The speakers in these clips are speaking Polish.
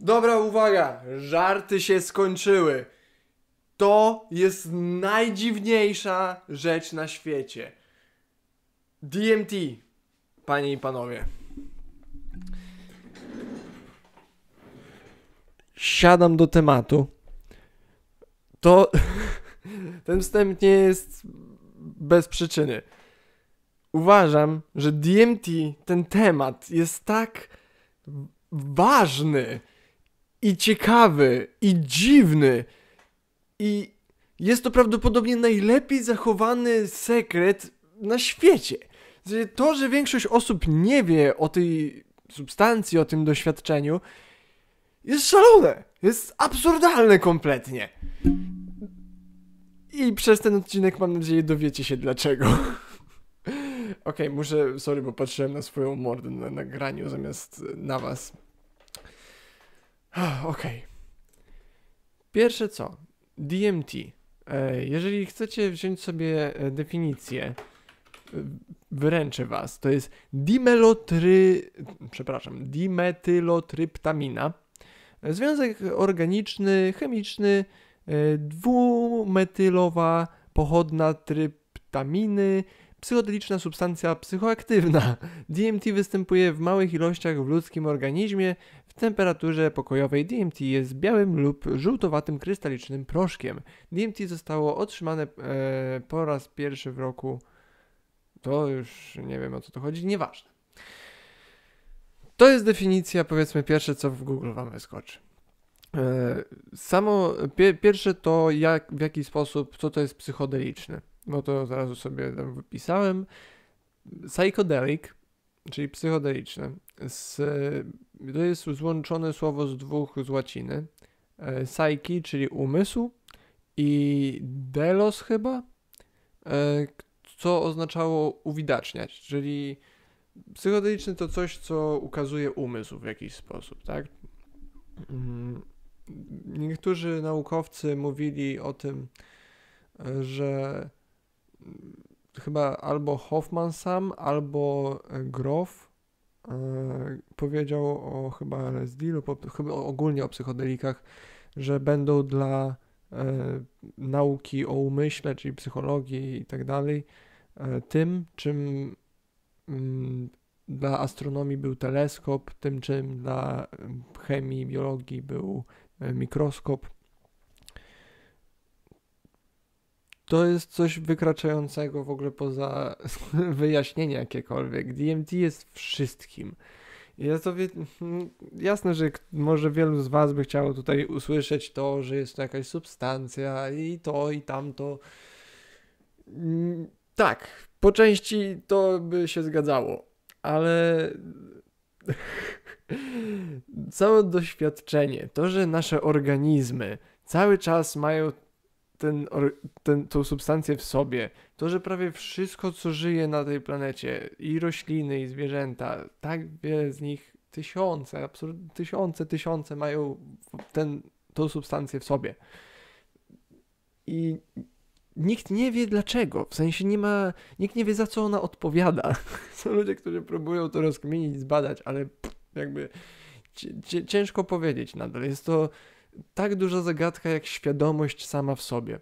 Dobra uwaga, żarty się skończyły. To jest najdziwniejsza rzecz na świecie. DMT, panie i panowie. Siadam do tematu. To ten wstęp nie jest bez przyczyny. Uważam, że DMT, ten temat jest tak ważny i ciekawy, i dziwny. I jest to prawdopodobnie najlepiej zachowany sekret na świecie. Znaczy, to, że większość osób nie wie o tej substancji, o tym doświadczeniu, jest szalone. Jest absurdalne kompletnie. I przez ten odcinek, mam nadzieję, dowiecie się dlaczego. Okej, okay, muszę, sorry, bo patrzyłem na swoją mordę na nagraniu zamiast na was. Ah, okej. Okay. Pierwsze co? DMT. E, jeżeli chcecie wziąć sobie e, definicję, e, wyręczę was. To jest dimelotry... przepraszam, dimetylotryptamina. Związek organiczny, chemiczny, dwumetylowa pochodna tryptaminy, psychodeliczna substancja psychoaktywna. DMT występuje w małych ilościach w ludzkim organizmie. W temperaturze pokojowej DMT jest białym lub żółtowatym krystalicznym proszkiem. DMT zostało otrzymane e, po raz pierwszy w roku. To już nie wiem o co to chodzi, nieważne. To jest definicja, powiedzmy, pierwsze co w Google Wam wyskoczy. E, samo pierwsze to jak, w jaki sposób, co to jest psychodeliczne no to zaraz sobie tam wypisałem. Psychedelic, czyli psychodeliczne. Z, to jest złączone słowo z dwóch z łaciny. E, psyche, czyli umysł i delos chyba, e, co oznaczało uwidaczniać, czyli psychodeliczny to coś, co ukazuje umysł w jakiś sposób, tak? Mm, niektórzy naukowcy mówili o tym, e, że chyba albo Hoffman sam, albo e, Grof e, powiedział o chyba LSD lub o, chyba ogólnie o psychodelikach, że będą dla e, nauki o umyśle, czyli psychologii i tak dalej, tym czym mm, dla astronomii był teleskop, tym czym dla chemii, biologii był mikroskop to jest coś wykraczającego w ogóle poza wyjaśnienie jakiekolwiek. DMT jest wszystkim. Ja to wie... Hmm, jasne, że może wielu z Was by chciało tutaj usłyszeć to, że jest to jakaś substancja i to, i tamto. Mm, tak, po części to by się zgadzało, ale całe doświadczenie, to, że nasze organizmy cały czas mają ten, ten, tą substancję w sobie, to, że prawie wszystko, co żyje na tej planecie, i rośliny, i zwierzęta, tak wiele z nich, tysiące, absolutnie tysiące, tysiące mają ten, tą substancję w sobie. I nikt nie wie dlaczego, w sensie nie ma, nikt nie wie za co ona odpowiada. Są ludzie, którzy próbują to rozkminić, zbadać, ale jakby ciężko powiedzieć nadal. Jest to tak duża zagadka jak świadomość sama w sobie.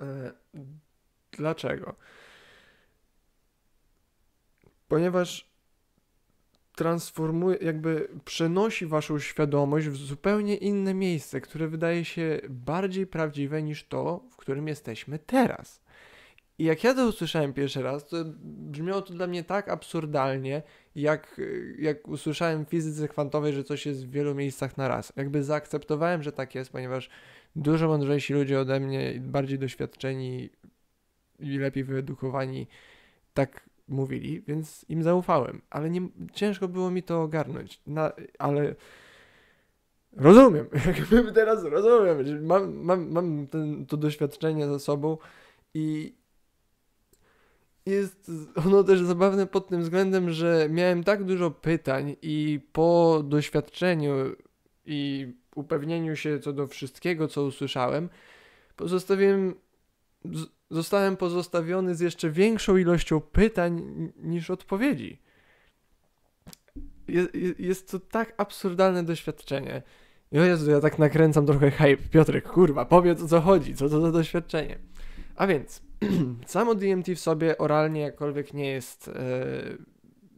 E, dlaczego? Ponieważ transformuje, jakby przenosi waszą świadomość w zupełnie inne miejsce, które wydaje się bardziej prawdziwe niż to, w którym jesteśmy teraz. I jak ja to usłyszałem pierwszy raz, to brzmiało to dla mnie tak absurdalnie jak, jak usłyszałem w fizyce kwantowej, że coś jest w wielu miejscach na raz. Jakby zaakceptowałem, że tak jest, ponieważ dużo mądrzejsi ludzie ode mnie, bardziej doświadczeni i lepiej wyedukowani tak mówili, więc im zaufałem. Ale nie, ciężko było mi to ogarnąć. Na, ale rozumiem, jakby teraz rozumiem. Mam, mam, mam ten, to doświadczenie za sobą i jest ono też zabawne pod tym względem, że miałem tak dużo pytań i po doświadczeniu i upewnieniu się co do wszystkiego, co usłyszałem, pozostawiłem, zostałem pozostawiony z jeszcze większą ilością pytań niż odpowiedzi. Jest, jest to tak absurdalne doświadczenie. Jezu, ja tak nakręcam trochę hype. Piotrek, kurwa, powiedz o co chodzi, co to za doświadczenie. A więc, samo DMT w sobie oralnie jakkolwiek nie jest e,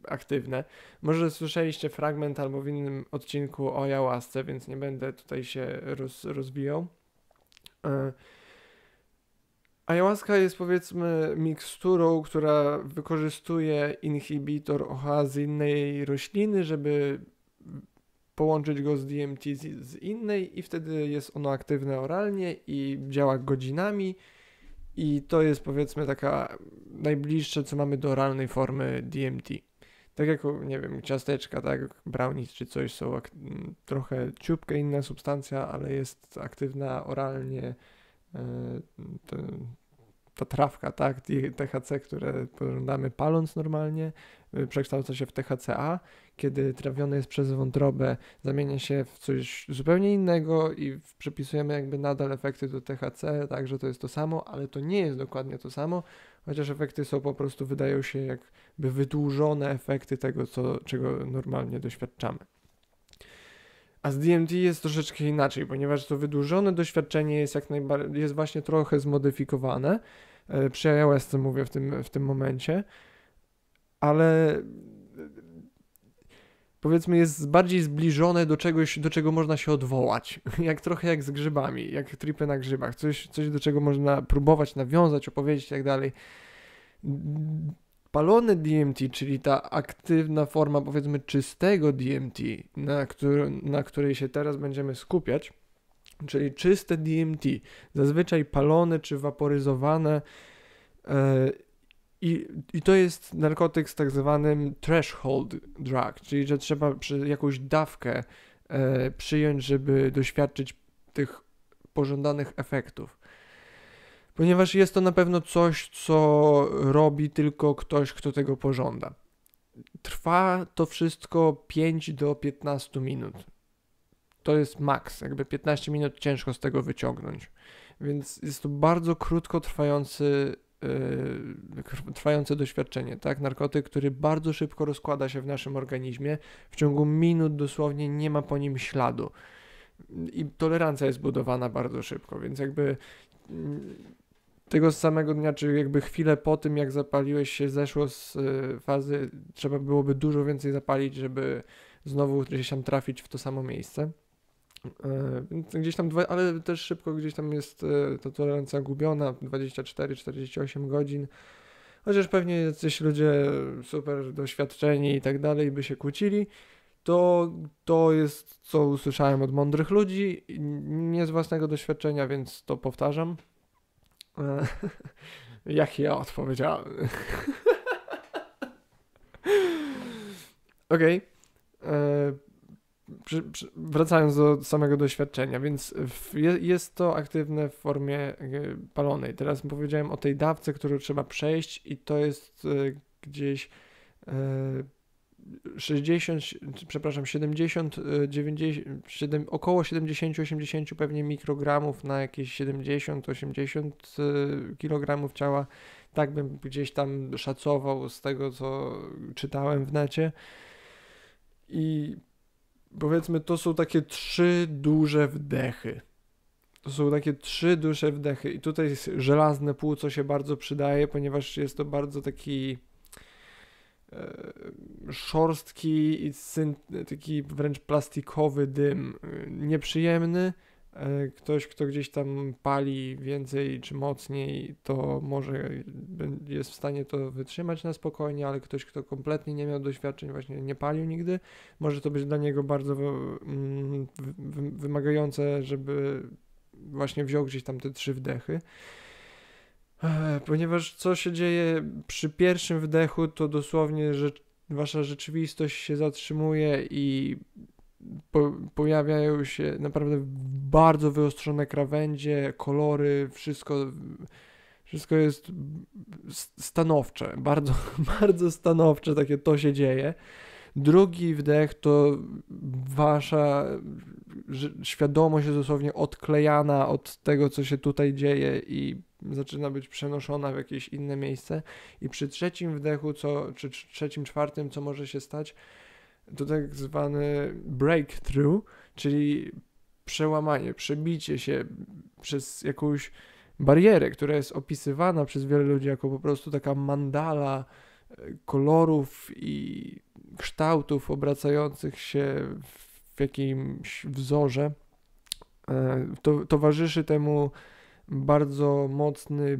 aktywne. Może słyszeliście fragment albo w innym odcinku o jałasce, więc nie będę tutaj się roz, rozbijał. E, Ayahuasca jest powiedzmy miksturą, która wykorzystuje inhibitor OHA z innej rośliny, żeby połączyć go z DMT z, z innej i wtedy jest ono aktywne oralnie i działa godzinami. I to jest powiedzmy taka najbliższe, co mamy do realnej formy DMT. Tak jak, nie wiem, ciasteczka, tak, brownies czy coś są trochę ciupkę inna substancja, ale jest aktywna oralnie. E, ta trawka, tak, THC, które pożądamy paląc normalnie, y, przekształca się w THCA, kiedy trawione jest przez wątrobę, zamienia się w coś zupełnie innego i przypisujemy jakby nadal efekty do THC, także to jest to samo, ale to nie jest dokładnie to samo, chociaż efekty są po prostu, wydają się jakby wydłużone efekty tego, co, czego normalnie doświadczamy. A z DMT jest troszeczkę inaczej, ponieważ to wydłużone doświadczenie jest jak najbardziej, jest właśnie trochę zmodyfikowane. E, przy iOS mówię w tym, w tym momencie, ale powiedzmy jest bardziej zbliżone do czegoś, do czego można się odwołać. Jak trochę jak z grzybami, jak tripy na grzybach. Coś, coś do czego można próbować nawiązać, opowiedzieć i tak dalej palone DMT, czyli ta aktywna forma powiedzmy czystego DMT, na, który, na której się teraz będziemy skupiać, czyli czyste DMT, zazwyczaj palone czy waporyzowane. E, i, I to jest narkotyk z tak zwanym threshold drug, czyli że trzeba jakąś dawkę e, przyjąć, żeby doświadczyć tych pożądanych efektów ponieważ jest to na pewno coś, co robi tylko ktoś, kto tego pożąda. Trwa to wszystko 5 do 15 minut. To jest maks, jakby 15 minut ciężko z tego wyciągnąć. Więc jest to bardzo krótko trwający, yy, trwające doświadczenie, tak? Narkotyk, który bardzo szybko rozkłada się w naszym organizmie, w ciągu minut dosłownie nie ma po nim śladu. I tolerancja jest budowana bardzo szybko, więc jakby mm, tego samego dnia, czy jakby chwilę po tym, jak zapaliłeś się, zeszło z y, fazy, trzeba byłoby dużo więcej zapalić, żeby znowu gdzieś tam trafić w to samo miejsce. E, gdzieś tam, ale też szybko gdzieś tam jest e, ta tolerancja gubiona, 24-48 godzin. Chociaż pewnie jacyś ludzie super doświadczeni i tak dalej by się kłócili, to to jest co usłyszałem od mądrych ludzi, nie z własnego doświadczenia, więc to powtarzam. E, jak ja odpowiedziałem. Okej. Okay. E, wracając do samego doświadczenia, więc w, jest to aktywne w formie e, palonej. Teraz powiedziałem o tej dawce, którą trzeba przejść, i to jest gdzieś 60, przepraszam, 70, 90, 7, około 70-80 pewnie mikrogramów na jakieś 70-80 e, kilogramów ciała. Tak bym gdzieś tam szacował z tego, co czytałem w necie. I powiedzmy, to są takie trzy duże wdechy. To są takie trzy duże wdechy. I tutaj jest żelazne pół, co się bardzo przydaje, ponieważ jest to bardzo taki E, szorstki i taki wręcz plastikowy dym, e, nieprzyjemny. E, ktoś, kto gdzieś tam pali więcej czy mocniej, to może jest w stanie to wytrzymać na spokojnie, ale ktoś, kto kompletnie nie miał doświadczeń, właśnie nie palił nigdy, może to być dla niego bardzo mm, wymagające, żeby właśnie wziął gdzieś tam te trzy wdechy. Ponieważ co się dzieje przy pierwszym wdechu, to dosłownie że wasza rzeczywistość się zatrzymuje i po, pojawiają się naprawdę bardzo wyostrzone krawędzie, kolory, wszystko, wszystko jest stanowcze, bardzo, bardzo stanowcze, takie to się dzieje. Drugi wdech to wasza świadomość jest dosłownie odklejana od tego, co się tutaj dzieje i zaczyna być przenoszona w jakieś inne miejsce. I przy trzecim wdechu, co, czy trzecim, czwartym, co może się stać, to tak zwany breakthrough, czyli przełamanie, przebicie się przez jakąś barierę, która jest opisywana przez wiele ludzi jako po prostu taka mandala kolorów i kształtów obracających się w jakimś wzorze, e, to, towarzyszy temu bardzo mocny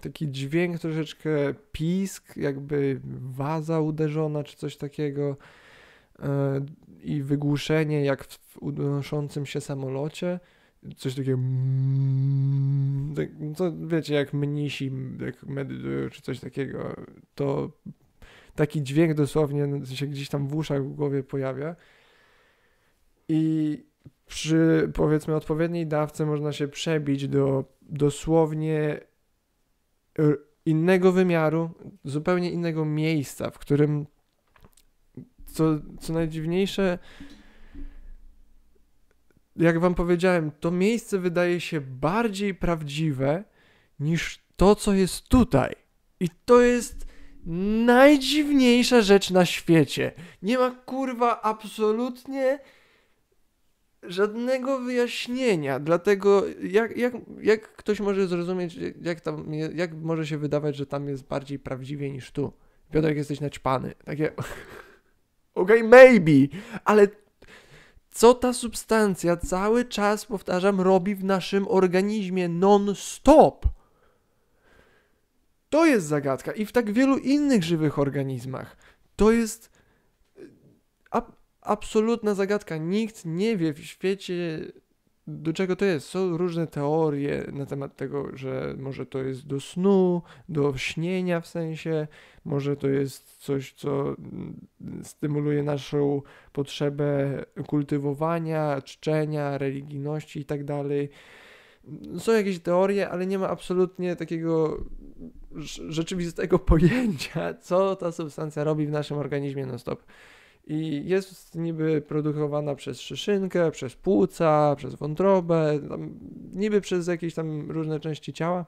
taki dźwięk, troszeczkę pisk, jakby waza uderzona czy coś takiego e, i wygłuszenie jak w unoszącym się samolocie coś takiego. Mm, tak, co wiecie, jak mnisi, jak medytują czy coś takiego, to taki dźwięk dosłownie no, się gdzieś tam w uszach, w głowie pojawia. I przy powiedzmy odpowiedniej dawce można się przebić do dosłownie innego wymiaru, zupełnie innego miejsca, w którym co, co najdziwniejsze, jak wam powiedziałem, to miejsce wydaje się bardziej prawdziwe niż to, co jest tutaj. I to jest najdziwniejsza rzecz na świecie. Nie ma kurwa absolutnie żadnego wyjaśnienia. Dlatego jak, jak, jak ktoś może zrozumieć, jak, tam, jak może się wydawać, że tam jest bardziej prawdziwie niż tu. Piotrek, jesteś naćpany. Takie... Okej, okay, maybe, ale co ta substancja cały czas, powtarzam, robi w naszym organizmie non-stop. To jest zagadka i w tak wielu innych żywych organizmach. To jest e, ab absolutna zagadka. Nikt nie wie w świecie do czego to jest? Są różne teorie na temat tego, że może to jest do snu, do śnienia w sensie, może to jest coś, co mm, stymuluje naszą potrzebę kultywowania, czczenia, religijności itd. Tak Są jakieś teorie, ale nie ma absolutnie takiego rzeczywistego pojęcia, co ta substancja robi w naszym organizmie non-stop i jest niby produkowana przez szyszynkę, przez płuca, przez wątrobę, niby przez jakieś tam różne części ciała.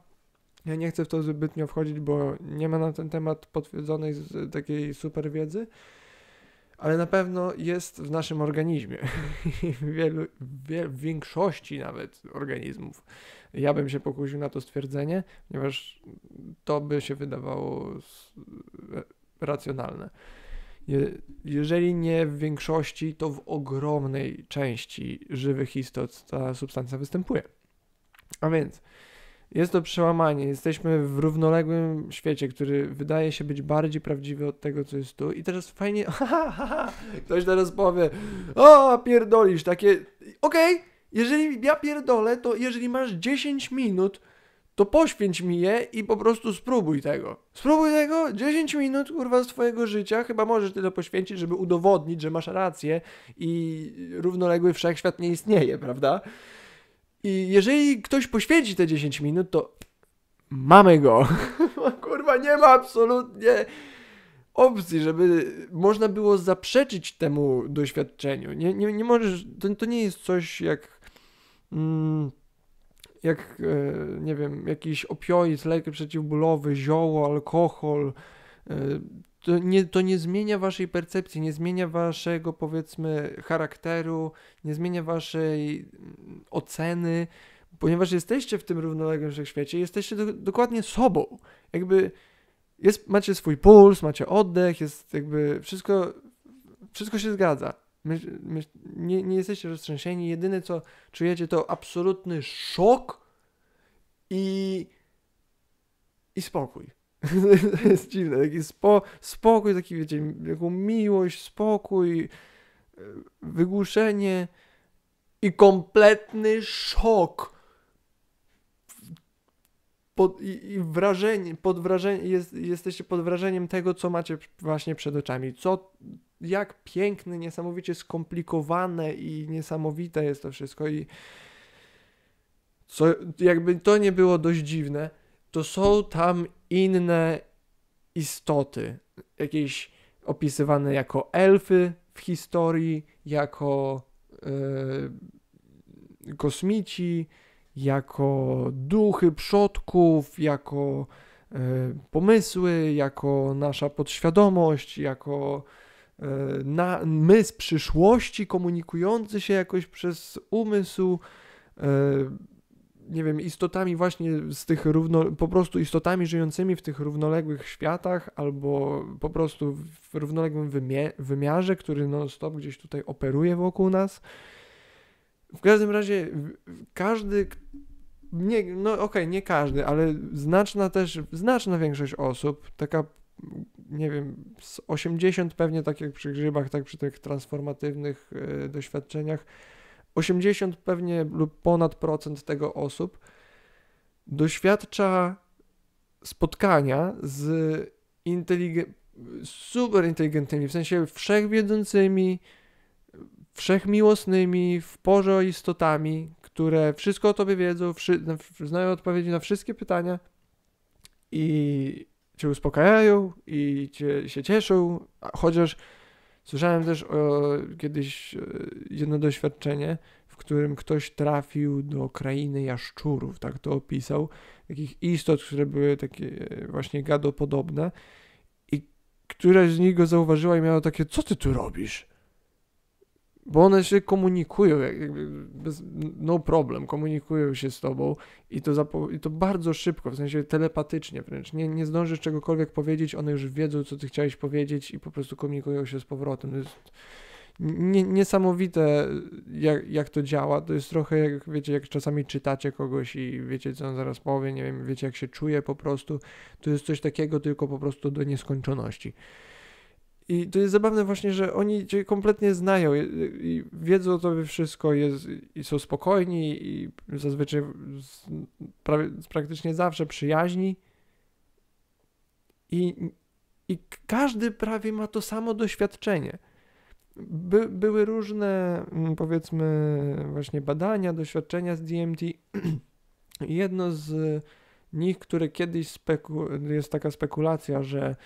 Ja nie chcę w to zbytnio wchodzić, bo nie ma na ten temat potwierdzonej takiej super wiedzy, ale na pewno jest w naszym organizmie. w, w większości nawet organizmów. Ja bym się pokusił na to stwierdzenie, ponieważ to by się wydawało e, racjonalne jeżeli nie w większości, to w ogromnej części żywych istot ta substancja występuje. A więc jest to przełamanie. Jesteśmy w równoległym świecie, który wydaje się być bardziej prawdziwy od tego, co jest tu. I teraz fajnie, ktoś teraz powie, o, pierdolisz, takie, okej, okay, jeżeli ja pierdolę, to jeżeli masz 10 minut, to poświęć mi je i po prostu spróbuj tego. Spróbuj tego, 10 minut kurwa z twojego życia, chyba możesz ty to poświęcić, żeby udowodnić, że masz rację i równoległy wszechświat nie istnieje, prawda? I jeżeli ktoś poświęci te 10 minut, to mamy go. kurwa, nie ma absolutnie opcji, żeby można było zaprzeczyć temu doświadczeniu. Nie, nie, nie możesz, to, to nie jest coś jak... Mm, jak, e, nie wiem, jakiś opioid, lek przeciwbólowy, zioło, alkohol, e, to nie, to nie zmienia waszej percepcji, nie zmienia waszego, powiedzmy, charakteru, nie zmienia waszej mm, oceny, ponieważ jesteście w tym równoległym wszechświecie, jesteście do, dokładnie sobą. Jakby jest, macie swój puls, macie oddech, jest jakby wszystko, wszystko się zgadza. My, my nie, nie jesteście roztrzęsieni. Jedyne co czujecie to absolutny szok i, i spokój. to jest dziwne. Taki spo, spokój, taki wiecie, taką miłość, spokój, e, wygłuszenie i kompletny szok. Pod, i, i wrażenie, pod wrażenie jest, jesteście pod wrażeniem tego, co macie właśnie przed oczami. Co, jak piękne, niesamowicie skomplikowane i niesamowite jest to wszystko i co, jakby to nie było dość dziwne, to są tam inne istoty, jakieś opisywane jako elfy w historii, jako yy, kosmici, jako duchy przodków, jako e, pomysły, jako nasza podświadomość, jako E, na, my z przyszłości komunikujący się jakoś przez umysł, e, nie wiem, istotami właśnie z tych równo, po prostu istotami żyjącymi w tych równoległych światach albo po prostu w równoległym wymiarze, który non-stop gdzieś tutaj operuje wokół nas. W każdym razie każdy, nie, no okej, okay, nie każdy, ale znaczna też, znaczna większość osób, taka nie wiem, z 80 pewnie, tak jak przy grzybach, tak przy tych transformatywnych y, doświadczeniach, 80 pewnie lub ponad procent tego osób doświadcza spotkania z inteligen- super inteligentnymi, w sensie wszechwiedzącymi, wszechmiłosnymi, w porze istotami, które wszystko o tobie wiedzą, wszy- znają odpowiedzi na wszystkie pytania i cię uspokajają i cię, się cieszą, chociaż słyszałem też o, kiedyś e, jedno doświadczenie, w którym ktoś trafił do krainy jaszczurów, tak to opisał, takich istot, które były takie e, właśnie gadopodobne i któraś z nich go zauważyła i miała takie, co ty tu robisz? bo one się komunikują, bez, no problem, komunikują się z tobą i to, i to bardzo szybko, w sensie telepatycznie wręcz. Nie, nie zdążysz czegokolwiek powiedzieć, one już wiedzą, co ty chciałeś powiedzieć i po prostu komunikują się z powrotem. To jest niesamowite, jak, jak to działa. To jest trochę jak, wiecie, jak czasami czytacie kogoś i wiecie, co on zaraz powie, nie wiem, wiecie, jak się czuje po prostu. To jest coś takiego, tylko po prostu do nieskończoności. I to jest zabawne właśnie, że oni cię kompletnie znają i, wiedzą o tobie wszystko jest, i są spokojni i zazwyczaj z, prawie, praktycznie zawsze przyjaźni. I, I każdy prawie ma to samo doświadczenie. By, były różne, mm, powiedzmy, właśnie badania, doświadczenia z DMT. Jedno z nich, które kiedyś speku- jest taka spekulacja, że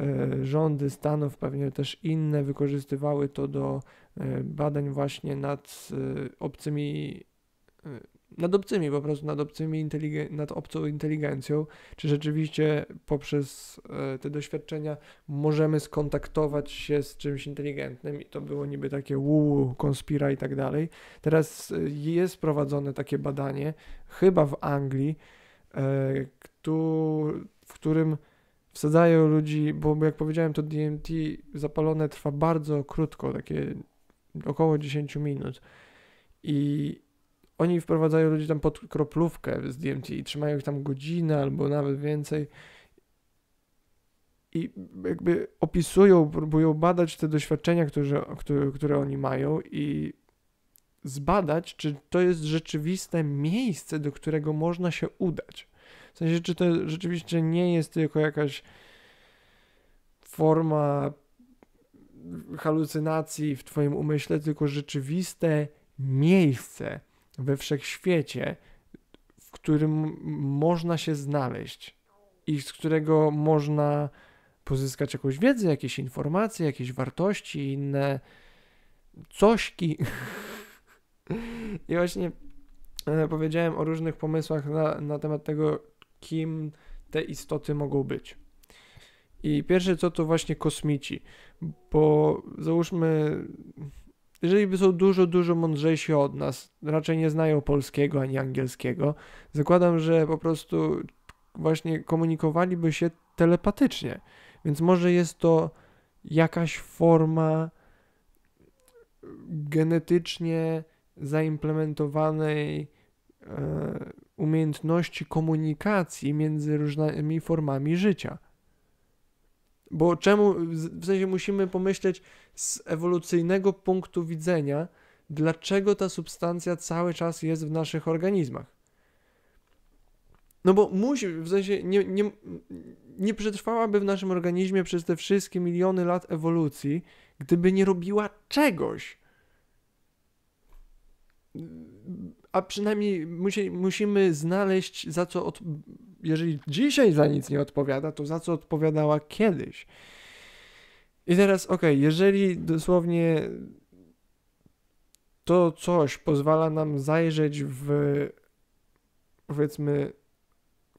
E, rządy Stanów, pewnie też inne, wykorzystywały to do e, badań właśnie nad e, obcymi, nad obcymi po prostu, nad obcymi, nad obcą inteligencją, czy rzeczywiście poprzez te doświadczenia możemy skontaktować się z czymś inteligentnym i to było niby takie łuu, konspira i tak dalej. Teraz jest prowadzone takie badanie, chyba w Anglii, w którym wsadzają ludzi, bo jak powiedziałem, to DMT zapalone trwa bardzo krótko, takie około 10 minut. I oni wprowadzają ludzi tam pod kroplówkę z DMT i trzymają ich tam godzinę albo nawet więcej. I jakby opisują, próbują badać te doświadczenia, które, które, które oni mają i zbadać, czy to jest rzeczywiste miejsce, do którego można się udać. W sensie, czy to rzeczywiście nie jest tylko jakaś forma halucynacji w Twoim umyśle, tylko rzeczywiste miejsce we wszechświecie, w którym można się znaleźć i z którego można pozyskać jakąś wiedzę, jakieś informacje, jakieś wartości, inne cośki. I właśnie e, powiedziałem o różnych pomysłach na, na temat tego, kim te istoty mogą być. I pierwsze co to właśnie kosmici, bo załóżmy, jeżeli by są dużo, dużo mądrzejsi od nas, raczej nie znają polskiego ani angielskiego, zakładam, że po prostu właśnie komunikowaliby się telepatycznie. Więc może jest to jakaś forma genetycznie zaimplementowanej e, umiejętności komunikacji między różnymi formami życia. Bo czemu, w sensie musimy pomyśleć z ewolucyjnego punktu widzenia, dlaczego ta substancja cały czas jest w naszych organizmach. No bo musi, w sensie nie, nie, nie przetrwałaby w naszym organizmie przez te wszystkie miliony lat ewolucji, gdyby nie robiła czegoś a przynajmniej musimy znaleźć za co, od... jeżeli dzisiaj za nic nie odpowiada, to za co odpowiadała kiedyś. I teraz, okej, okay, jeżeli dosłownie to coś pozwala nam zajrzeć w powiedzmy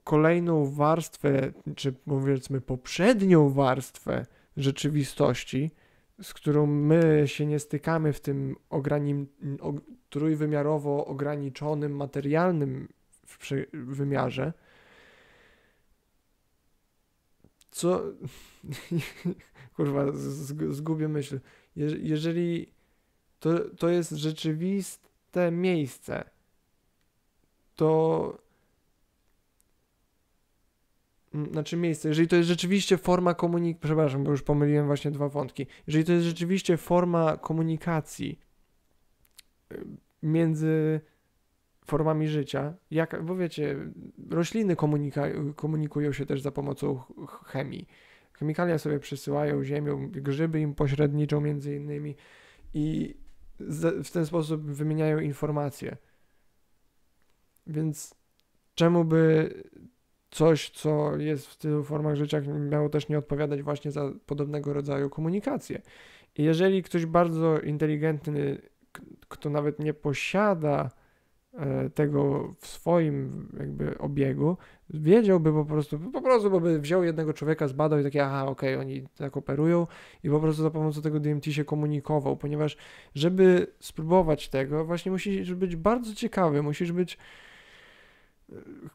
kolejną warstwę, czy powiedzmy poprzednią warstwę rzeczywistości, z którą my się nie stykamy w tym ogranim, og, trójwymiarowo ograniczonym materialnym wymiarze, co. Kurwa, zgubię myśl. Je jeżeli to, to jest rzeczywiste miejsce, to znaczy miejsce, jeżeli to jest rzeczywiście forma komunikacji, przepraszam, bo już pomyliłem właśnie dwa wątki, jeżeli to jest rzeczywiście forma komunikacji y, między formami życia, jak, bo wiecie, rośliny komunika- komunikują się też za pomocą chemii. Chemikalia sobie przesyłają ziemią, grzyby im pośredniczą między innymi i w ten sposób wymieniają informacje. Więc czemu by coś, co jest w tylu formach życia, miało też nie odpowiadać właśnie za podobnego rodzaju komunikację. I jeżeli ktoś bardzo inteligentny, kto nawet nie posiada e, tego w swoim jakby obiegu, wiedziałby po prostu, po prostu bo by wziął jednego człowieka, zbadał i takie, aha, okej, okay, oni tak operują i po prostu za pomocą tego DMT się komunikował, ponieważ żeby spróbować tego, właśnie musisz być bardzo ciekawy, musisz być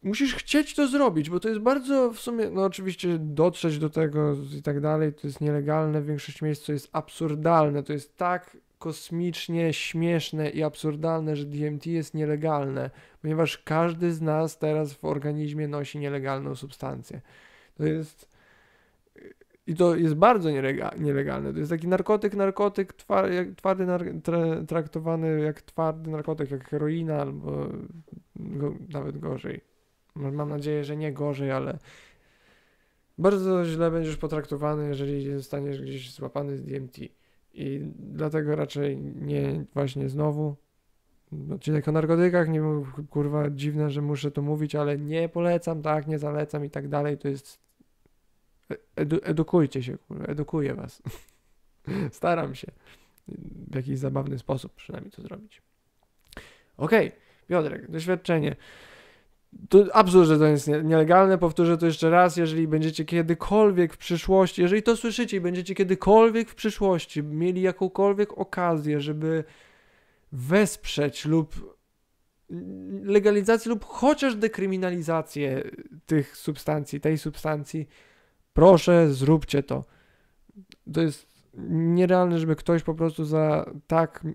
musisz chcieć to zrobić, bo to jest bardzo w sumie, no oczywiście dotrzeć do tego i tak dalej, to jest nielegalne, większość miejsc to jest absurdalne, to jest tak kosmicznie śmieszne i absurdalne, że DMT jest nielegalne, ponieważ każdy z nas teraz w organizmie nosi nielegalną substancję. To jest i to jest bardzo nielegalne. To jest taki narkotyk, narkotyk twardy, twardy, nar, tra, traktowany jak twardy narkotyk, jak heroina albo go, nawet gorzej. Mam nadzieję, że nie gorzej, ale bardzo źle będziesz potraktowany, jeżeli zostaniesz gdzieś złapany z DMT. I dlatego raczej nie właśnie znowu. Odcinek o narkotykach, nie mów, kurwa, dziwne, że muszę to mówić, ale nie polecam, tak, nie zalecam i tak dalej. To jest. Edu, edukujcie się, kurwa, edukuję was. Staram się w jakiś zabawny sposób przynajmniej to zrobić. Okej, okay. Piotrek, doświadczenie to absurd, że to jest nielegalne. Powtórzę to jeszcze raz, jeżeli będziecie kiedykolwiek w przyszłości, jeżeli to słyszycie i będziecie kiedykolwiek w przyszłości mieli jakąkolwiek okazję, żeby wesprzeć lub legalizację lub chociaż dekryminalizację tych substancji, tej substancji, proszę, zróbcie to. To jest nierealne, żeby ktoś po prostu za tak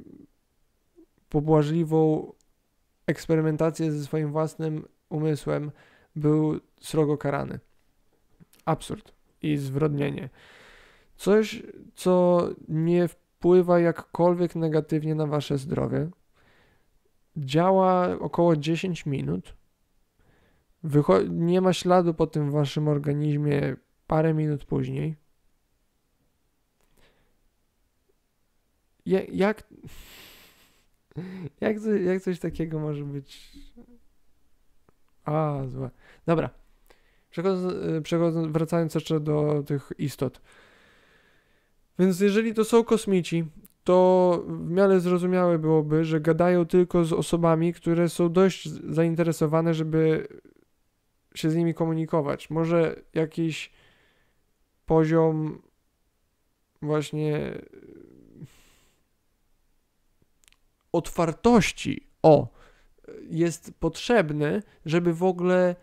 pobłażliwą eksperymentację ze swoim własnym umysłem, był srogo karany. Absurd i zwrodnienie. Coś, co nie wpływa jakkolwiek negatywnie na wasze zdrowie. Działa około 10 minut. Wycho- nie ma śladu po tym waszym organizmie parę minut później. jak, jak, jak coś takiego może być a, złe. Dobra. Przechodząc, y, wracając jeszcze do tych istot. Więc jeżeli to są kosmici, to w miarę zrozumiałe byłoby, że gadają tylko z osobami, które są dość zainteresowane, żeby się z nimi komunikować. Może jakiś poziom właśnie y, otwartości. O, jest potrzebny, żeby w ogóle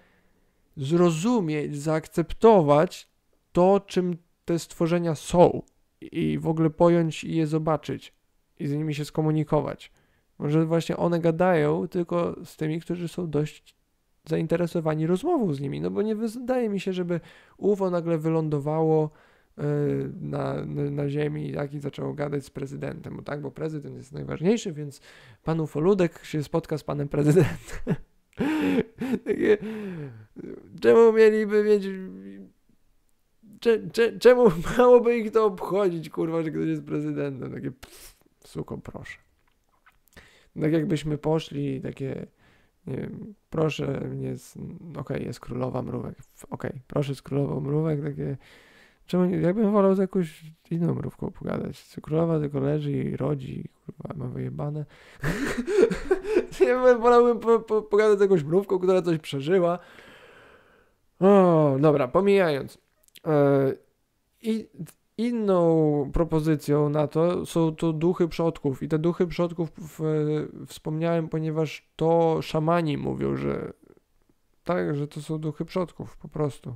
zrozumieć, zaakceptować to, czym te stworzenia są i w ogóle pojąć i je zobaczyć i z nimi się skomunikować. Może właśnie one gadają tylko z tymi, którzy są dość zainteresowani rozmową z nimi, no bo nie wydaje mi się, żeby UFO nagle wylądowało Y, na, na ziemi tak, i zaczął gadać z prezydentem, bo, tak, bo prezydent jest najważniejszy, więc pan Ufoludek się spotka z panem prezydentem. Takie, czemu mieliby mieć... Cze, cze, czemu małoby ich to obchodzić, kurwa, że ktoś jest prezydentem? Takie, pff, suko, proszę. Tak jakbyśmy poszli, takie, nie wiem, proszę mnie, okej, okay, jest królowa mrówek, okej, okay, proszę z królową mrówek, takie Czemu, jakbym wolał z jakąś inną mrówką pogadać. królowa tylko leży i rodzi, kurwa, ma wyjebane. ja wolałbym po, po, pogadać z jakąś mrówką, która coś przeżyła. O, dobra, pomijając. Yy, I inną propozycją na to są to duchy przodków. I te duchy przodków w, wspomniałem, ponieważ to szamani mówią, że tak, że to są duchy przodków po prostu.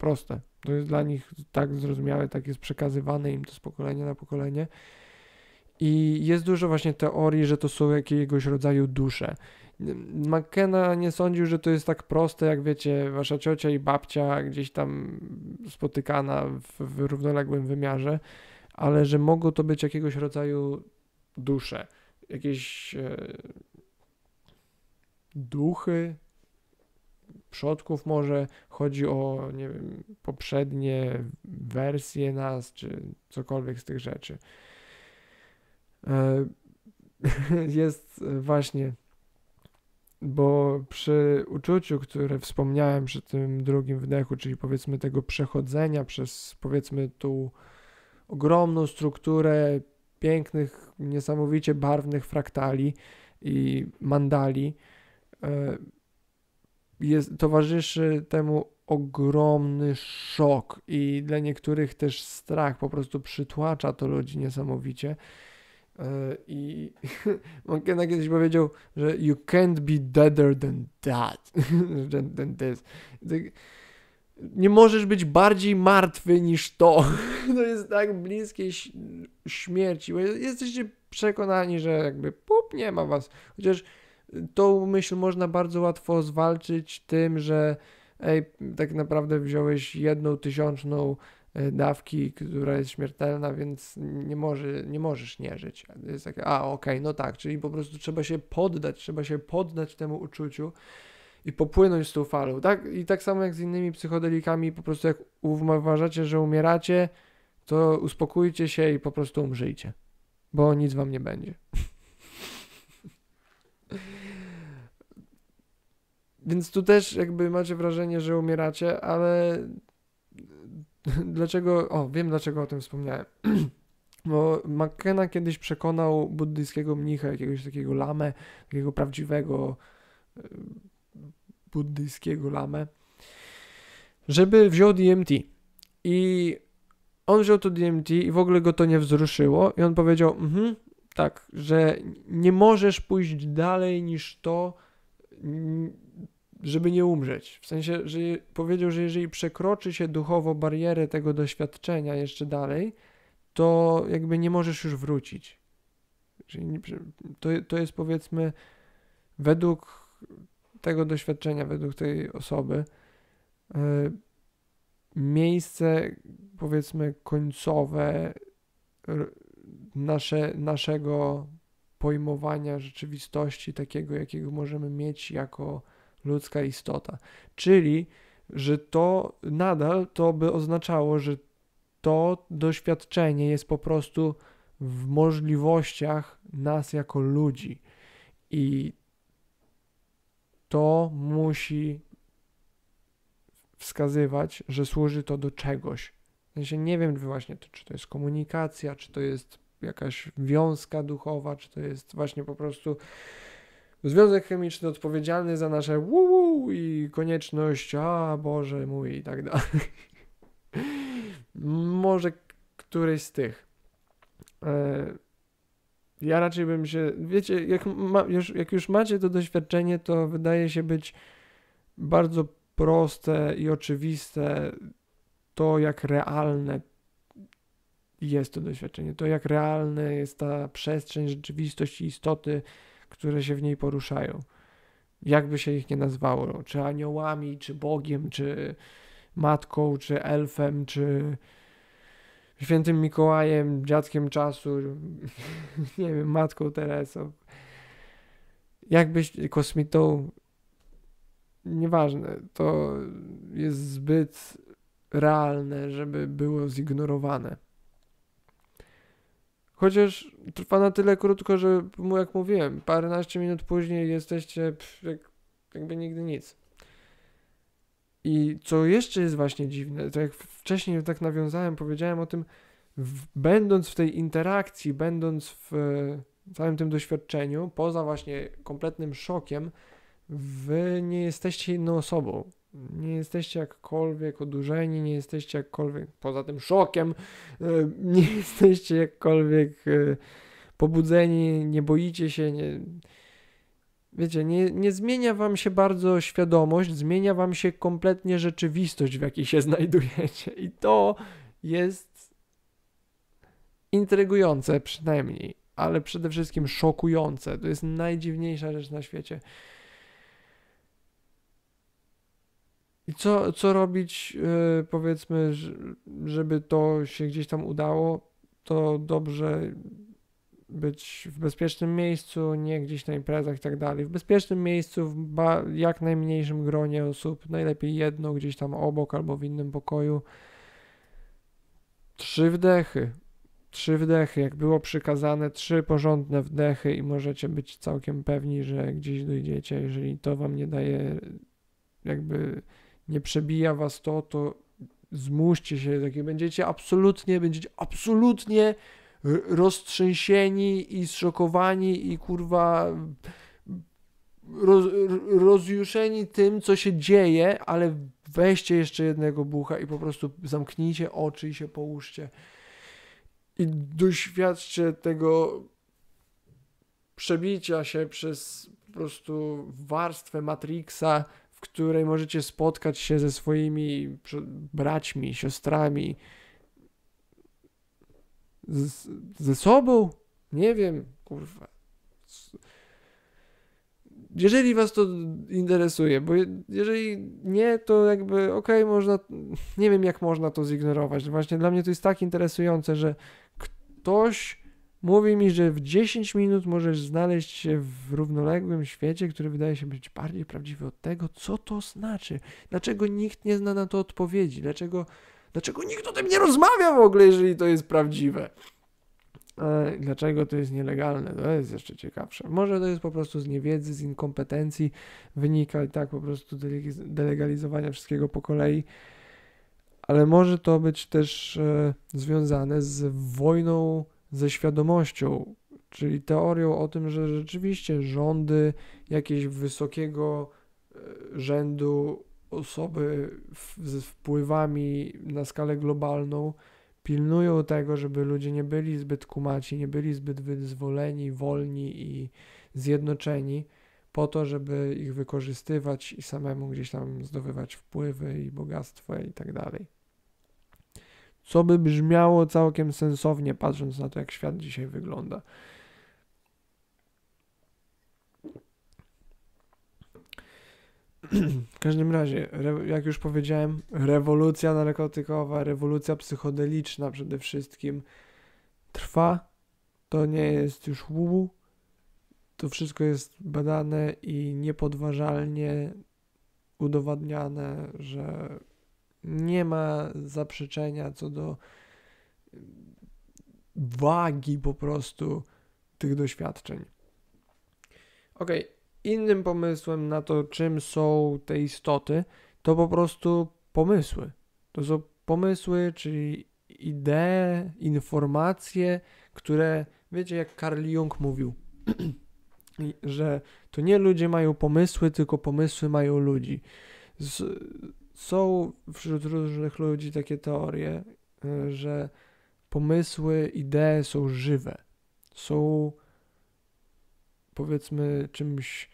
Proste. To jest dla nich tak zrozumiałe, tak jest przekazywane im to z pokolenia na pokolenie. I jest dużo właśnie teorii, że to są jakiegoś rodzaju dusze. McKenna nie sądził, że to jest tak proste, jak wiecie, wasza ciocia i babcia gdzieś tam spotykana w, w równoległym wymiarze, ale że mogą to być jakiegoś rodzaju dusze, jakieś e, duchy, przodków może chodzi o nie wiem, poprzednie wersje nas, czy cokolwiek z tych rzeczy. E, jest właśnie, bo przy uczuciu, które wspomniałem przy tym drugim wdechu, czyli powiedzmy tego przechodzenia przez powiedzmy tu ogromną strukturę pięknych, niesamowicie barwnych fraktali i mandali, e, jest, towarzyszy temu ogromny szok i dla niektórych też strach po prostu przytłacza to ludzi niesamowicie. E, I Monkena kiedyś powiedział, że you can't be deader than that, than this. Tak, nie możesz być bardziej martwy niż to. To jest tak bliskie śmierci. Jesteście przekonani, że jakby pup nie ma was. Chociaż tą myśl można bardzo łatwo zwalczyć tym, że ej, tak naprawdę wziąłeś jedną tysiączną e, dawki, która jest śmiertelna, więc nie, może, nie możesz nie żyć. Jest takie, a okej, okay, no tak, czyli po prostu trzeba się poddać, trzeba się poddać temu uczuciu i popłynąć z tą falą, tak? I tak samo jak z innymi psychodelikami, po prostu jak uważacie, że umieracie, to uspokójcie się i po prostu umrzyjcie, bo nic wam nie będzie. Więc tu też jakby macie wrażenie, że umieracie, ale dlaczego, o wiem dlaczego o tym wspomniałem. Bo McKenna kiedyś przekonał buddyjskiego mnicha, jakiegoś takiego lamę, takiego prawdziwego y, buddyjskiego lamę, żeby wziął DMT. I on wziął to DMT i w ogóle go to nie wzruszyło. I on powiedział, mhm, tak, że nie możesz pójść dalej niż to, żeby nie umrzeć. W sensie, że powiedział, że jeżeli przekroczy się duchowo barierę tego doświadczenia jeszcze dalej, to jakby nie możesz już wrócić. To, jest powiedzmy według tego doświadczenia, według tej osoby, e, miejsce powiedzmy końcowe nasze, naszego pojmowania rzeczywistości, takiego jakiego możemy mieć jako ludzka istota. Czyli, że to nadal to by oznaczało, że to doświadczenie jest po prostu w możliwościach nas jako ludzi. I to musi wskazywać, że służy to do czegoś. W sensie nie wiem właśnie, czy to jest komunikacja, czy to jest jakaś wiązka duchowa, czy to jest właśnie po prostu Związek chemiczny odpowiedzialny za nasze wuu i konieczność, a Boże mój i tak dalej. Może któryś z tych. E, ja raczej bym się, wiecie, jak, ma, już, jak już macie to doświadczenie, to wydaje się być bardzo proste i oczywiste to, jak realne jest to doświadczenie, to jak realne jest ta przestrzeń, rzeczywistość i istoty które się w niej poruszają. Jakby się ich nie nazwało, no, czy aniołami, czy Bogiem, czy matką, czy elfem, czy świętym Mikołajem, dziadkiem czasu, nie wiem, matką Teresą. Jakbyś kosmitą, nieważne, to jest zbyt realne, żeby było zignorowane. Chociaż trwa na tyle krótko, że jak mówiłem, paręnaście minut później jesteście pff, jak, jakby nigdy nic. I co jeszcze jest właśnie dziwne, to jak wcześniej tak nawiązałem, powiedziałem o tym, w, będąc w tej interakcji, będąc w e, całym tym doświadczeniu, poza właśnie kompletnym szokiem, wy nie jesteście inną osobą. Nie jesteście jakkolwiek odurzeni, nie jesteście jakkolwiek, poza tym szokiem, e, nie jesteście jakkolwiek e, pobudzeni, nie boicie się, nie, wiecie, nie, nie zmienia wam się bardzo świadomość, zmienia wam się kompletnie rzeczywistość, w jakiej się znajdujecie. I to jest intrygujące przynajmniej, ale przede wszystkim szokujące. To jest najdziwniejsza rzecz na świecie. I co, co robić, y, powiedzmy, żeby to się gdzieś tam udało, to dobrze być w bezpiecznym miejscu, nie gdzieś na imprezach i tak dalej. W bezpiecznym miejscu, w jak najmniejszym gronie osób, najlepiej jedno gdzieś tam obok albo w innym pokoju. Trzy wdechy. Trzy wdechy, jak było przykazane, trzy porządne wdechy i możecie być całkiem pewni, że gdzieś dojdziecie, jeżeli to wam nie daje jakby nie przebija was to, to zmuście się, takie będziecie absolutnie, będziecie absolutnie roztrzęsieni i zszokowani i kurwa roz, rozjuszeni tym, co się dzieje, ale weźcie jeszcze jednego bucha i po prostu zamknijcie oczy i się połóżcie. I doświadczcie tego przebicia się przez po prostu warstwę Matrixa w której możecie spotkać się ze swoimi braćmi, siostrami, z, ze sobą? Nie wiem, kurwa. Jeżeli was to interesuje, bo jeżeli nie, to jakby okej, okay, można, nie wiem jak można to zignorować. Właśnie dla mnie to jest tak interesujące, że ktoś Mówi mi, że w 10 minut możesz znaleźć się w równoległym świecie, który wydaje się być bardziej prawdziwy od tego, co to znaczy. Dlaczego nikt nie zna na to odpowiedzi? Dlaczego, dlaczego nikt o tym nie rozmawia w ogóle, jeżeli to jest prawdziwe? E, dlaczego to jest nielegalne? To jest jeszcze ciekawsze. Może to jest po prostu z niewiedzy, z inkompetencji, wynika i tak po prostu delegalizowania wszystkiego po kolei ale może to być też e, związane z wojną ze świadomością, czyli teorią o tym, że rzeczywiście rządy jakiejś wysokiego e, rzędu osoby z wpływami na skalę globalną pilnują tego, żeby ludzie nie byli zbyt kumaci, nie byli zbyt wyzwoleni, wolni i zjednoczeni po to, żeby ich wykorzystywać i samemu gdzieś tam zdobywać wpływy i bogactwo i tak dalej co by brzmiało całkiem sensownie, patrząc na to, jak świat dzisiaj wygląda. W każdym razie, jak już powiedziałem, rewolucja narkotykowa, rewolucja psychodeliczna przede wszystkim trwa. To nie jest już łubu. To wszystko jest badane i niepodważalnie udowadniane, że nie ma zaprzeczenia co do wagi po prostu tych doświadczeń. Ok, innym pomysłem na to, czym są te istoty, to po prostu pomysły. To są pomysły, czyli idee, informacje, które, wiecie, jak Carl Jung mówił, że to nie ludzie mają pomysły, tylko pomysły mają ludzi. Z, są wśród różnych ludzi takie teorie, e, że pomysły, idee są żywe. Są powiedzmy czymś.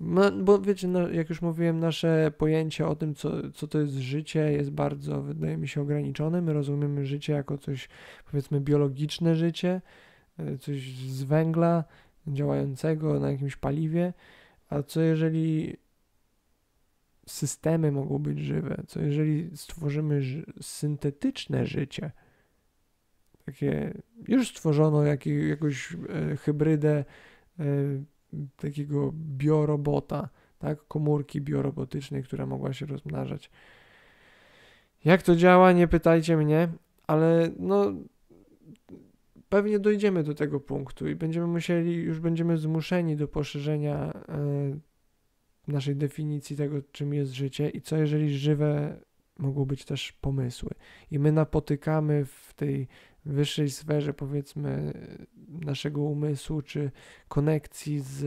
No, bo wiecie, no, jak już mówiłem, nasze pojęcie o tym, co, co to jest życie, jest bardzo, wydaje mi się, ograniczone. My rozumiemy życie jako coś, powiedzmy, biologiczne życie, e, coś z węgla działającego na jakimś paliwie. A co jeżeli systemy mogą być żywe, co jeżeli stworzymy syntetyczne życie, takie już stworzono jakiej, jakąś e, hybrydę e, takiego biorobota, tak, komórki biorobotycznej, która mogła się rozmnażać. Jak to działa, nie pytajcie mnie, ale no pewnie dojdziemy do tego punktu i będziemy musieli, już będziemy zmuszeni do poszerzenia e, naszej definicji tego, czym jest życie i co jeżeli żywe mogą być też pomysły. I my napotykamy w tej wyższej sferze, powiedzmy, naszego umysłu czy konekcji z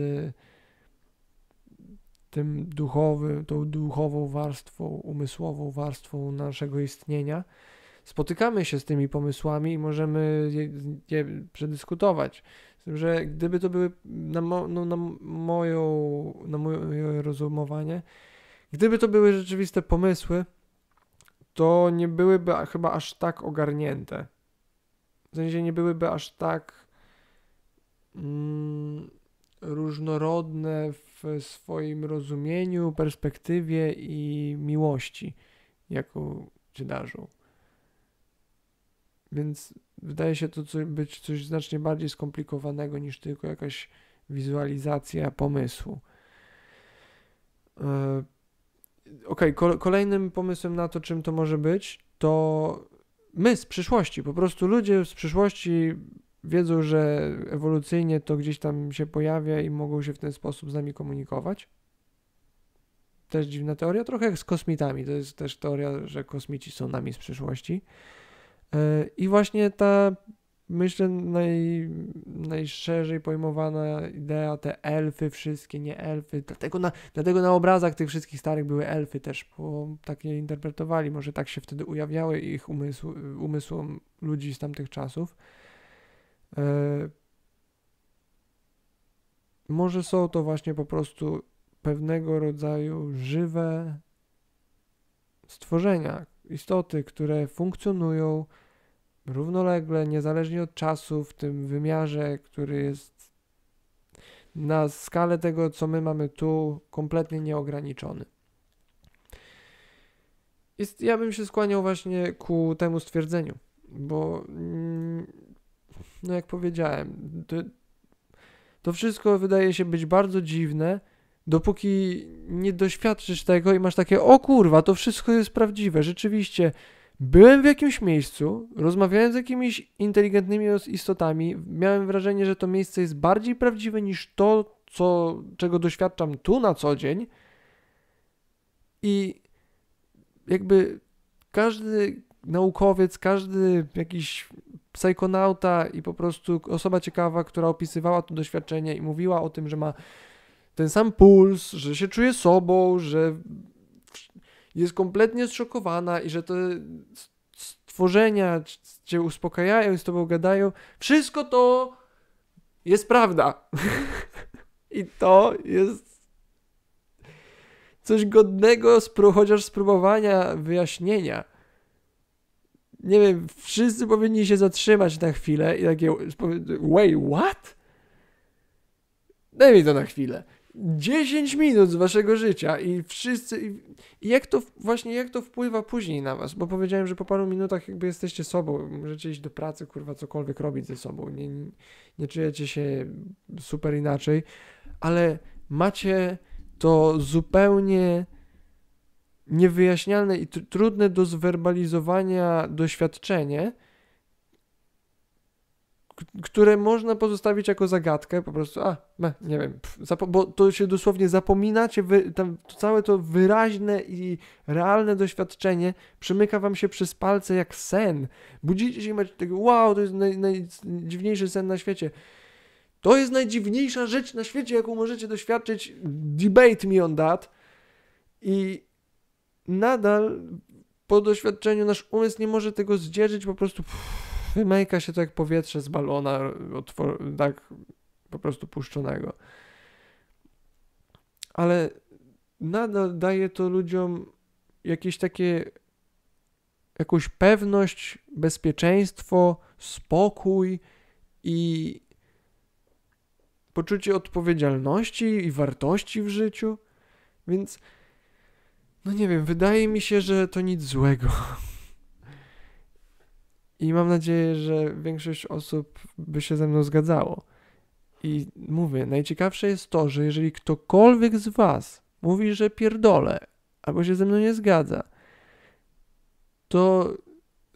tym duchowym, tą duchową warstwą, umysłową warstwą naszego istnienia. Spotykamy się z tymi pomysłami i możemy je, je przedyskutować, tym, że gdyby to były na, mo, no, na, moją, na moje rozumowanie, gdyby to były rzeczywiste pomysły, to nie byłyby chyba aż tak ogarnięte. W sensie nie byłyby aż tak mm, różnorodne w swoim rozumieniu, perspektywie i miłości, jaką ci darzą. Więc Wydaje się to być coś znacznie bardziej skomplikowanego niż tylko jakaś wizualizacja pomysłu. E, ok, kolejnym pomysłem na to, czym to może być, to my z przyszłości. Po prostu ludzie z przyszłości wiedzą, że ewolucyjnie to gdzieś tam się pojawia i mogą się w ten sposób z nami komunikować. Też dziwna teoria, trochę jak z kosmitami. To jest też teoria, że kosmici są nami z przyszłości. E, I właśnie ta, myślę, naj, najszerzej pojmowana idea, te elfy wszystkie, nie elfy, dlatego na, dlatego na obrazach tych wszystkich starych były elfy też, bo tak je interpretowali, może tak się wtedy ujawiały ich umysł, umysłom ludzi z tamtych czasów. E, może są to właśnie po prostu pewnego rodzaju żywe stworzenia, istoty, które funkcjonują równolegle, niezależnie od czasu, w tym wymiarze, który jest na skalę tego, co my mamy tu, kompletnie nieograniczony. Jest, ja bym się skłaniał właśnie ku temu stwierdzeniu, bo mm, no jak powiedziałem, to, to wszystko wydaje się być bardzo dziwne, dopóki nie doświadczysz tego i masz takie, o kurwa, to wszystko jest prawdziwe, rzeczywiście. Byłem w jakimś miejscu, rozmawiałem z jakimiś inteligentnymi istotami, miałem wrażenie, że to miejsce jest bardziej prawdziwe niż to, co, czego doświadczam tu na co dzień. I jakby każdy naukowiec, każdy jakiś psychonauta i po prostu osoba ciekawa, która opisywała to doświadczenie i mówiła o tym, że ma ten sam puls, że się czuje sobą, że jest kompletnie zszokowana i że te stworzenia cię uspokajają i z tobą gadają. Wszystko to jest prawda. I to jest coś godnego chociaż spróbowania wyjaśnienia. Nie wiem, wszyscy powinni się zatrzymać na chwilę i takie, wait, what? Daj mi to na chwilę. 10 minut z waszego życia i wszyscy. I jak to właśnie jak to wpływa później na was? Bo powiedziałem, że po paru minutach jakby jesteście sobą, możecie iść do pracy, kurwa, cokolwiek robić ze sobą. Nie, nie czujecie się super inaczej, ale macie to zupełnie niewyjaśnialne i trudne do zwerbalizowania doświadczenie które można pozostawić jako zagadkę, po prostu, a, me, nie wiem, bo to się dosłownie zapominacie, wy, tam, całe to wyraźne i realne doświadczenie przymyka wam się przez palce jak sen. Budzicie się i macie tego, wow, to jest naj, najdziwniejszy sen na świecie. To jest najdziwniejsza rzecz na świecie, jaką możecie doświadczyć. Debate me on that. I nadal po doświadczeniu nasz umysł nie może tego zdzierzyć, po prostu... Pff, wymyka się to jak powietrze z balona, otwor- tak po prostu puszczonego. Ale nadal daje to ludziom jakieś takie, jakąś pewność, bezpieczeństwo, spokój i poczucie odpowiedzialności i wartości w życiu. Więc, no nie wiem, wydaje mi się, że to nic złego. I mam nadzieję, że większość osób by się ze mną zgadzało. I mówię, najciekawsze jest to, że jeżeli ktokolwiek z Was mówi, że pierdolę, albo się ze mną nie zgadza, to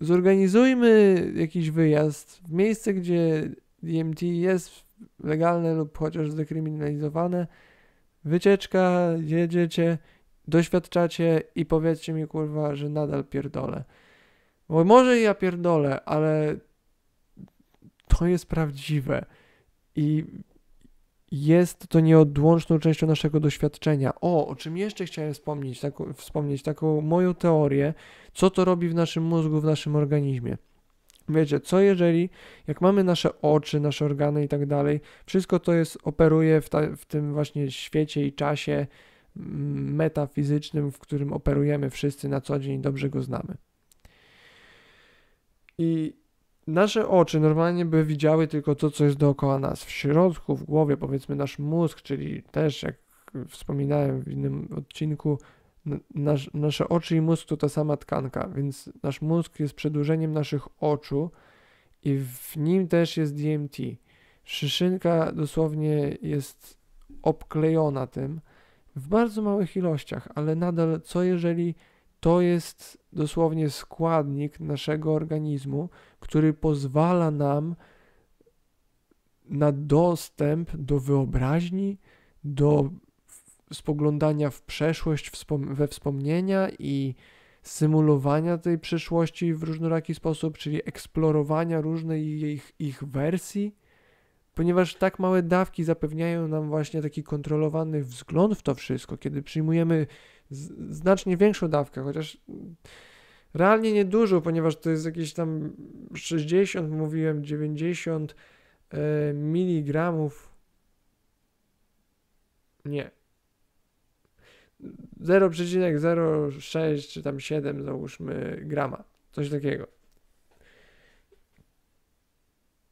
zorganizujmy jakiś wyjazd w miejsce, gdzie DMT jest legalne lub chociaż dekryminalizowane. Wycieczka, jedziecie, doświadczacie i powiedzcie mi kurwa, że nadal pierdolę. Bo może ja pierdolę, ale to jest prawdziwe i jest to nieodłączną częścią naszego doświadczenia. O, o czym jeszcze chciałem wspomnieć, taką, wspomnieć taką moją teorię, co to robi w naszym mózgu, w naszym organizmie. Wiecie, co jeżeli, jak mamy nasze oczy, nasze organy i tak dalej, wszystko to jest, operuje w, ta, w tym właśnie świecie i czasie mm, metafizycznym, w którym operujemy wszyscy na co dzień i dobrze go znamy. I nasze oczy normalnie by widziały tylko to, co jest dookoła nas, w środku, w głowie, powiedzmy nasz mózg, czyli też jak wspominałem w innym odcinku, nasz, nasze oczy i mózg to ta sama tkanka, więc nasz mózg jest przedłużeniem naszych oczu i w nim też jest DMT. Szyszynka dosłownie jest obklejona tym w bardzo małych ilościach, ale nadal co jeżeli to jest dosłownie składnik naszego organizmu, który pozwala nam na dostęp do wyobraźni, do spoglądania w przeszłość, we wspomnienia i symulowania tej przyszłości w różnoraki sposób, czyli eksplorowania różnych ich, ich wersji, ponieważ tak małe dawki zapewniają nam właśnie taki kontrolowany wzgląd w to wszystko, kiedy przyjmujemy znacznie większą dawkę, chociaż realnie niedużo, ponieważ to jest jakieś tam 60, mówiłem 90 e, mg. Nie. 0,06 czy tam 7 załóżmy grama. Coś takiego.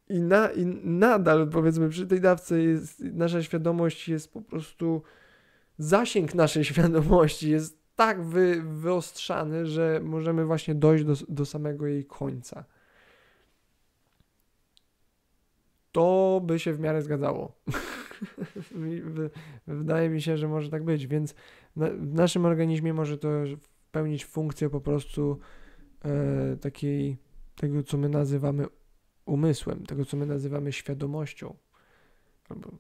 I, na, I nadal powiedzmy przy tej dawce jest, nasza świadomość jest po prostu zasięg naszej świadomości jest tak wy, wyostrzany, że możemy właśnie dojść do, do samego jej końca. To by się w miarę zgadzało. Wydaje mi się, że może tak być, więc w naszym organizmie może to pełnić funkcję po prostu e, takiej, tego co my nazywamy umysłem, tego co my nazywamy świadomością, albo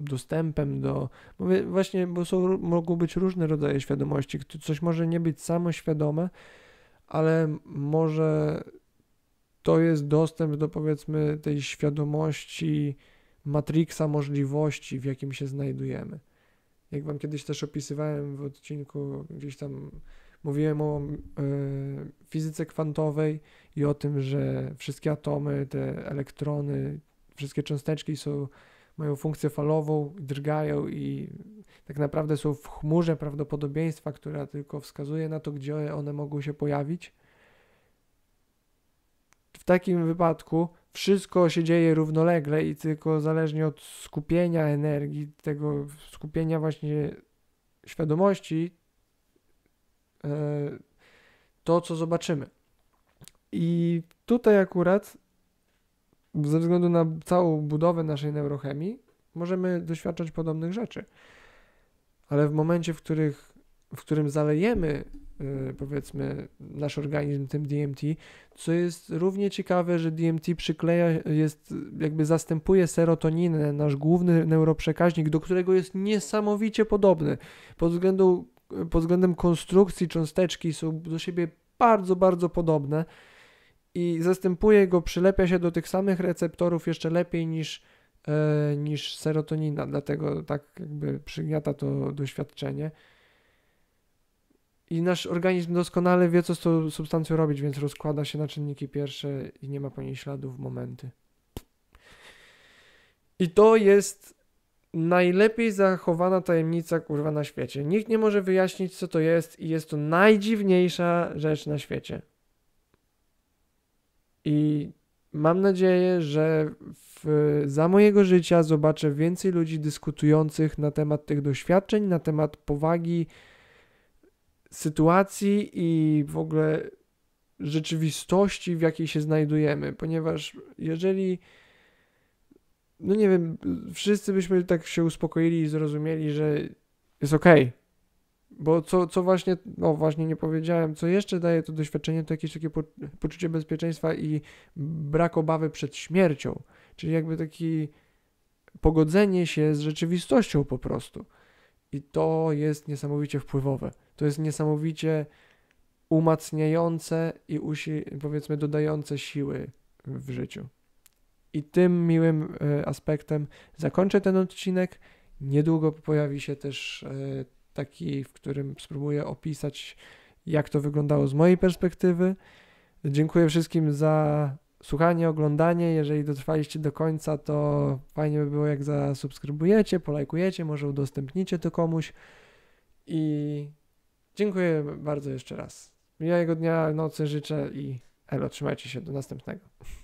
dostępem do. Mówię właśnie, bo są, mogą być różne rodzaje świadomości. Coś może nie być samoświadome, ale może to jest dostęp do powiedzmy tej świadomości matrixa możliwości, w jakim się znajdujemy. Jak wam kiedyś też opisywałem w odcinku, gdzieś tam mówiłem o y, fizyce kwantowej i o tym, że wszystkie atomy, te elektrony, wszystkie cząsteczki są mają funkcję falową, drgają i tak naprawdę są w chmurze prawdopodobieństwa, która tylko wskazuje na to, gdzie one mogą się pojawić. W takim wypadku wszystko się dzieje równolegle i tylko zależnie od skupienia energii, tego skupienia właśnie świadomości, e, to co zobaczymy. I tutaj akurat ze względu na całą budowę naszej neurochemii, możemy doświadczać podobnych rzeczy. Ale w momencie, w, których, w którym zalejemy, yy, powiedzmy, nasz organizm tym DMT, co jest równie ciekawe, że DMT przykleja, jest, jakby zastępuje serotoninę, nasz główny neuroprzekaźnik, do którego jest niesamowicie podobny. Pod, względu, pod względem konstrukcji cząsteczki są do siebie bardzo, bardzo podobne i zastępuje go, przylepia się do tych samych receptorów jeszcze lepiej niż, e, niż serotonina, dlatego tak jakby przygniata to doświadczenie. I nasz organizm doskonale wie, co z tą substancją robić, więc rozkłada się na czynniki pierwsze i nie ma po niej śladów, momenty. I to jest najlepiej zachowana tajemnica kurwa na świecie. Nikt nie może wyjaśnić, co to jest, i jest to najdziwniejsza rzecz na świecie. I mam nadzieję, że w, za mojego życia zobaczę więcej ludzi dyskutujących na temat tych doświadczeń, na temat powagi sytuacji i w ogóle rzeczywistości, w jakiej się znajdujemy, ponieważ jeżeli no nie wiem, wszyscy byśmy tak się uspokoili i zrozumieli, że jest okej, okay bo co, co właśnie, no właśnie nie powiedziałem, co jeszcze daje to doświadczenie, to jakieś takie poczucie bezpieczeństwa i brak obawy przed śmiercią. Czyli jakby taki pogodzenie się z rzeczywistością po prostu. I to jest niesamowicie wpływowe. To jest niesamowicie umacniające i usi- powiedzmy dodające siły w życiu. I tym miłym e, aspektem zakończę ten odcinek. Niedługo pojawi się też e, taki, w którym spróbuję opisać, jak to wyglądało z mojej perspektywy. Dziękuję wszystkim za słuchanie, oglądanie. Jeżeli dotrwaliście do końca, to fajnie by było, jak zasubskrybujecie, polajkujecie, może udostępnicie to komuś. I dziękuję bardzo jeszcze raz. Miłego dnia, nocy życzę i elo, trzymajcie się, do następnego.